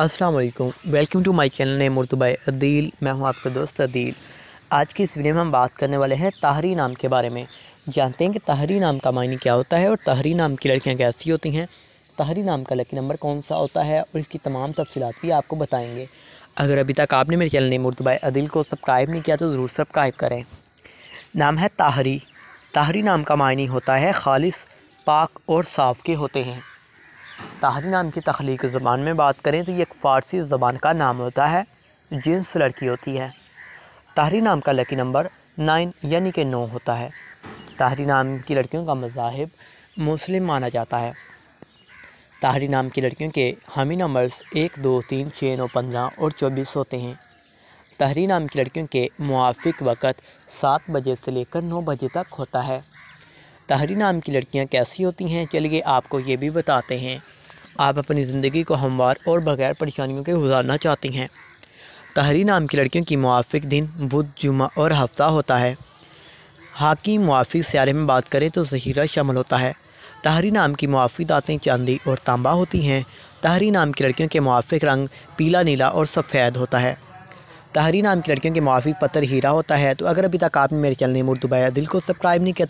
अस्सलाम वालेकुम welcome to my channel name Murtuba Adeel मैं हूं आपका दोस्त अदील आज की इस वीडियो में हम बात करने वाले हैं ताहरी नाम के बारे में जानते हैं कि ताहरी नाम का मायने क्या होता है और ताहरी नाम की लड़कियां कैसी होती हैं ताहरी नाम का लकी नंबर कौन सा होता है और इसकी तमाम तफसीत भी आपको बताएँगे अगर अभी तक आपने मेरे चैनल नेम मुर्तुबा अदील को सब्सक्राइब नहीं किया तो ज़रूर सब्सक्राइब करें नाम है ताहरी ताहरी नाम का मायने होता है खालिश पाक और साफ़ के होते हैं ताहरी नाम की तख्लीक ज़बान में बात करें तो ये एक फ़ारसी ज़बान का नाम होता है जिन्स लड़की होती है ताहरी नाम का लकी नंबर नाइन यानी कि नौ होता है ताहरी नाम की लड़कियों का मजाहब मुस्लिम माना जाता है ताहरी नाम की लड़कियों के हामी नंबर्स एक दो तीन छः नौ पंद्रह और चौबीस होते हैं तहरी नाम की लड़कियों के मुआफिक वक़्त सात बजे से लेकर नौ बजे तक होता है तहरी नाम की लड़कियां कैसी होती हैं चलिए आपको ये भी बताते हैं आप अपनी ज़िंदगी को हमवार और बग़ैर परेशानियों के गुजारना चाहती हैं तहरी नाम की लड़कियों की मुआफ़ दिन बुध जुमा और हफ्ता होता है हाकी मुआफ़ी स्यारे में बात करें तो जहीरा शामिल होता है तहरी नाम की मुआफ़ी दातें चांदी और तांबा होती हैं तहरी नाम की लड़कियों के मुआफ़ रंग पीला नीला और सफ़ेद होता है तहरी नाम की लड़कियों के मुआफ़ी पत्थर हीरा होता है तो अगर अभी तक आपने मेरे चैनल मुर्दुबाया दिल को सब्सक्राइब नहीं किया तो